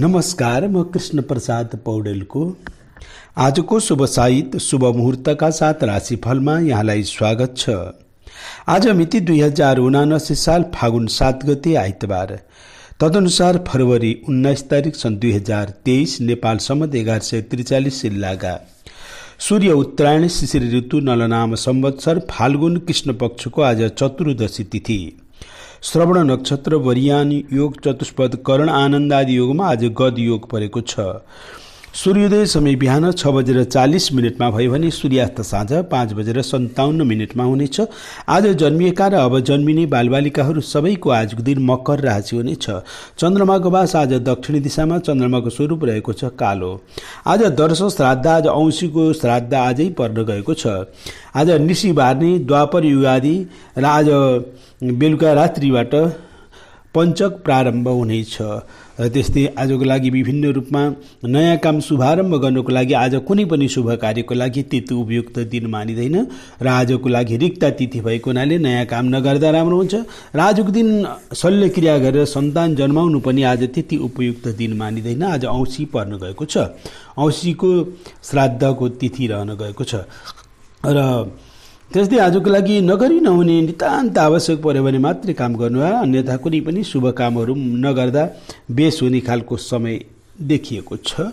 नमस्कार म कृष्ण प्रसाद पौडेलको आजको शुभ साहित्य शुभ मुहुर्तका साथ राशिफलमा यहाँलाई स्वागत छ आज मिति दुई हजार उनासी साल फागुन सात गते आइतबार तदनुसार फरवरी उन्नाइस तारिक सन् दुई हजार तेइस नेपाल सम्मत एघार सय त्रिचालिस जिल्लाका सूर्य उत्तरायण शिशिर ऋतु नलनाम संवत्सर फाल्गुन कृष्ण पक्षको आज चतुर्दशी तिथि श्रवण नक्षत्र वरियान योग चतुष्पद करण आनन्द आदि योगमा आज गद योग परेको छ सूर्योदय समय बिहान छ बजेर चालिस मिनटमा भयो भने सूर्यास्त साँझ पाँच बजेर सन्ताउन्न मिनटमा हुनेछ आज जन्मिएका र अब जन्मिने बालबालिकाहरू सबैको आजको दिन मकर राशि हुनेछ चन्द्रमाको वास आज दक्षिणी दिशामा चन्द्रमाको स्वरूप रहेको छ कालो आज दर्श श्राद्ध आज औँसीको श्राद्ध आजै पर्न गएको छ आज निसी बार्ने द्वापर युगादी र आज बेलुका रात्रिबाट पञ्चक प्रारम्भ हुनेछ र त्यस्तै आजको लागि विभिन्न रूपमा नयाँ काम शुभारम्भ गर्नको लागि आज कुनै पनि शुभ कार्यको लागि त्यति उपयुक्त दिन मानिँदैन र आजको लागि रिक्त तिथि भएको हुनाले नयाँ काम नगर्दा राम्रो हुन्छ र आजको दिन शल्यक्रिया गरेर सन्तान जन्माउनु पनि आज त्यति उपयुक्त दिन मानिँदैन आज औँसी पर्न गएको छ औँसीको श्राद्धको तिथि रहन गएको छ र त्यस्तै आजको लागि नगरी नहुने नितान्त आवश्यक पऱ्यो भने मात्रै काम गर्नु अन्यथा कुनै पनि शुभ कामहरू नगर्दा बेस हुने खालको समय देखिएको छ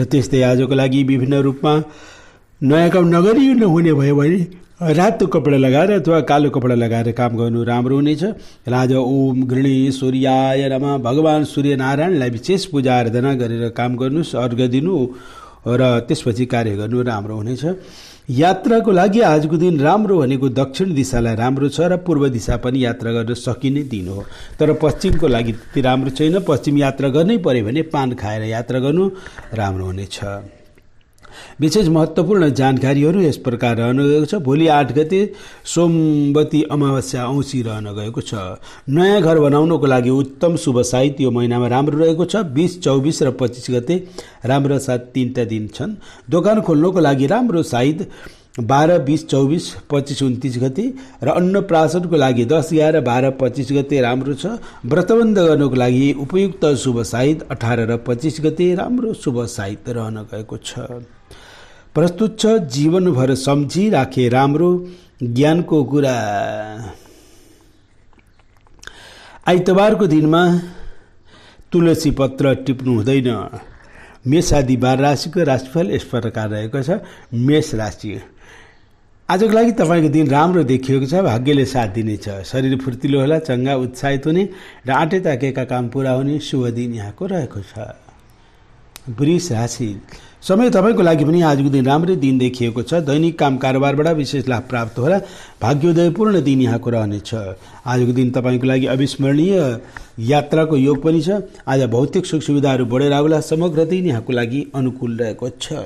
र त्यस्तै आजको लागि विभिन्न रूपमा नयाँ काम नगरी नहुने भयो भने रातो कपडा लगाएर अथवा कालो कपडा लगाएर काम गर्नु राम्रो हुनेछ र आज ओम घृणी सूर्याय नमा भगवान् सूर्यनारायणलाई विशेष पूजा आराधना गरेर काम गर्नुहोस् अर्घ दिनु र त्यसपछि कार्य गर्नु राम्रो हुनेछ यात्राको लागि आजको दिन राम्रो भनेको दक्षिण दिशालाई राम्रो छ र पूर्व दिशा पनि यात्रा गर्न सकिने दिन हो तर पश्चिमको लागि त्यति राम्रो छैन पश्चिम यात्रा गर्नै पर्यो भने पान खाएर यात्रा गर्नु राम्रो हुनेछ विशेष महत्त्वपूर्ण जानकारीहरू यस प्रकार रहन गएको छ भोलि आठ गते सोमवती अमावस्या औँसी रहन गएको छ नयाँ घर बनाउनको लागि उत्तम शुभ साहित्य यो महिनामा राम्रो रहेको छ बिस चौबिस र पच्चिस गते राम्रा साथ तिनवटा दिन छन् दोकान खोल्नको लागि राम्रो साइद बाह्र बिस चौबिस पच्चिस उन्तिस गते र अन्न अन्नप्राशनको लागि दस एघार बाह्र पच्चिस गते राम्रो छ व्रतबन्ध गर्नको लागि उपयुक्त शुभ साइत अठार र पच्चिस गते राम्रो शुभ साहित्य रहन गएको छ प्रस्तुत छ जीवनभर सम्झिराखे राम्रो ज्ञानको कुरा आइतबारको दिनमा तुलसी पत्र टिप्नु हुँदैन मेष आदि बार राशिको राशिफल यस प्रकार रहेको छ मेष राशि आजको लागि तपाईँको दिन राम्रो देखिएको छ भाग्यले साथ दिनेछ शरीर फुर्तिलो होला चङ्गा उत्साहित हुने र आँटे ताकेका काम पुरा हुने शुभ दिन यहाँको रहेको छ वृष राशि समय तपाईँको लागि पनि आजको दिन राम्रै दिन देखिएको छ दैनिक काम कारोबारबाट विशेष लाभ प्राप्त होला भाग्योदयपूर्ण दिन यहाँको रहनेछ आजको दिन तपाईँको लागि अविस्मरणीय यात्राको योग पनि छ आज भौतिक सुख सुविधाहरू बढेर आउला समग्र दिन यहाँको लागि अनुकूल रहेको छ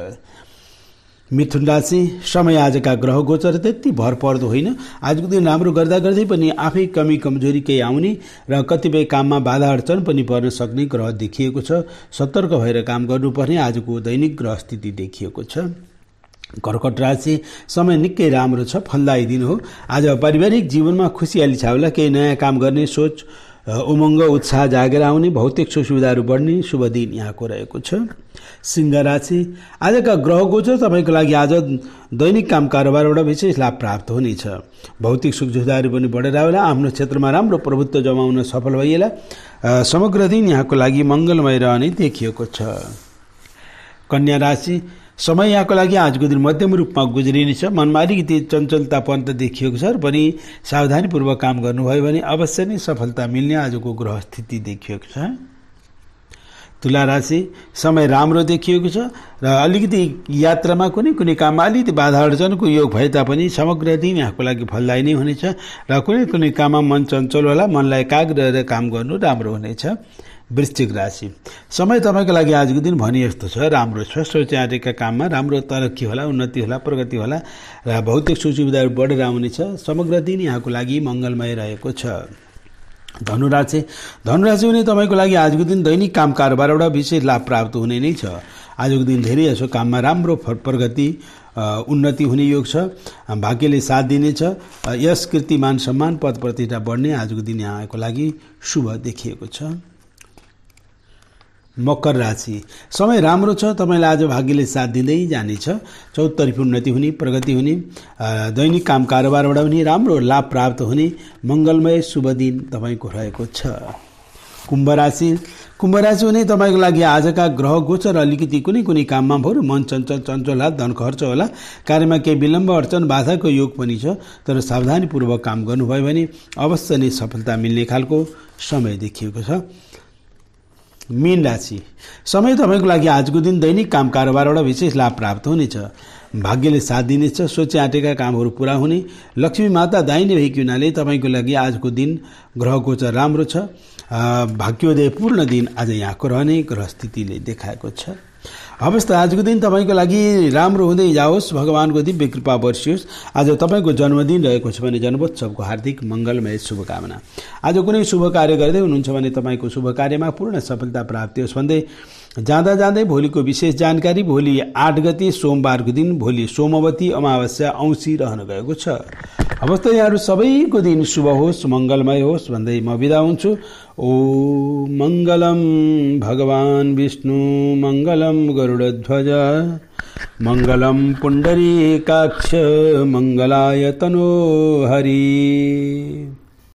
मिथुन राशि समय आजका ग्रह गोचर त्यति भर पर्दो होइन आजको दिन राम्रो गर्दा गर्दै पनि आफै कमी कमजोरी केही आउने र कतिपय काममा बाधा अडचन पनि पर्न सक्ने ग्रह देखिएको छ सतर्क भएर काम गर्नुपर्ने आजको दैनिक ग्रह स्थिति देखिएको छ कर्कट राशि समय निकै राम्रो छ फलदायी दिन हो आज पारिवारिक जीवनमा खुसियाली छ होला केही नयाँ काम गर्ने सोच उमङ्ग उत्साह जागेर आउने भौतिक सुविधाहरू बढ्ने शुभ दिन यहाँको रहेको छ सिंह राशि आजका ग्रह गोचर तपाईँको लागि आज दैनिक काम कारोबारबाट विशेष लाभ प्राप्त हुनेछ भौतिक सुख सुविधाहरू पनि बढेर आउला आफ्नो क्षेत्रमा राम्रो प्रभुत्व जमाउन सफल भइएला समग्र दिन यहाँको लागि मङ्गलमय रहने देखिएको छ कन्या राशि समय यहाँको लागि आजको दिन मध्यम रूपमा गुज्रिनेछ मनमा अलिकति चञ्चलतापन त देखिएको छ पनि सावधानीपूर्वक काम गर्नुभयो भने अवश्य नै सफलता मिल्ने आजको ग्रह स्थिति देखिएको छ तुला राशि समय राम्रो देखिएको छ र अलिकति यात्रामा कुनै कुनै काममा अलिकति बाधा अडचनको योग भए तापनि समग्र दिन यहाँको लागि फलदायी नै हुनेछ र कुनै कुनै काममा मन चञ्चल होला मनलाई एकाग्र काम गर्नु राम्रो हुनेछ वृश्चिक राशि समय तपाईँको लागि आजको दिन भनी यस्तो छ राम्रो छ शौचालयका काममा राम्रो तरक्की होला उन्नति होला प्रगति होला र भौतिक सुविधाहरू बढेर आउनेछ समग्र दिन यहाँको लागि मङ्गलमय रहेको छ धनुराशि धनुराशि हुने तपाईँको लागि आजको दिन दैनिक काम कारोबारबाट विशेष लाभ प्राप्त हुने नै छ आजको दिन धेरै यसो काममा राम्रो प्रगति उन्नति हुने योग छ भाग्यले साथ दिनेछ यस कृतिमान सम्मान पद प्रतिष्ठा बढ्ने आजको दिन यहाँको लागि शुभ देखिएको छ मकर राशि समय राम्रो छ तपाईँलाई आज भाग्यले साथ दिँदै जानेछ चौतर्फी उन्नति हुने प्रगति हुने दैनिक काम कारोबारबाट पनि राम्रो लाभ प्राप्त हुने मङ्गलमय शुभ दिन तपाईँको रहेको छ कुम्भ राशि कुम्भ राशि हुने तपाईँको लागि आजका ग्रह गोचर अलिकति कुनै कुनै काममा बरु मन चञ्चल चञ्चल हात धन खर्च होला कार्यमा केही विलम्ब अर्चन बाधाको योग पनि छ तर सावधानीपूर्वक काम गर्नुभयो भने अवश्य नै सफलता मिल्ने खालको समय देखिएको छ मीन राशि समय तपाईँको लागि आजको दिन दैनिक काम कारोबारबाट विशेष लाभ प्राप्त हुनेछ भाग्यले साथ दिनेछ सोचे आँटेका कामहरू पुरा हुने लक्ष्मी माता दाहिने भएकी हुनाले तपाईँको लागि आजको दिन ग्रह गोचर राम्रो छ भाग्योदय पूर्ण दिन आज यहाँको रहने ग्रह स्थितिले देखाएको छ हवस् त आजको दिन तपाईँको लागि राम्रो हुँदै जाओस् भगवान्को दिव्य कृपा वर्षियोस् आज तपाईँको जन्मदिन रहेको छ भने जन्मोत्सवको हार्दिक मङ्गलमय शुभकामना आज कुनै शुभ कार्य गर्दै हुनुहुन्छ भने तपाईँको शुभ कार्यमा पूर्ण सफलता प्राप्ति होस् भन्दै जाँदा जाँदै भोलिको विशेष जानकारी भोलि आठ गते सोमबारको दिन भोलि सोमवती अमावस्या औँसी रहन गएको छ हवस् त यहाँहरू सबैको दिन शुभ होस् मङ्गलमय होस् भन्दै म बिदा हुन्छु ओ मङ्गलम भगवान् विष्णु मङ्गलम गरुडध्वज मङ्गलम पुण्डरी काक्ष मङ्गलाय तनो हरि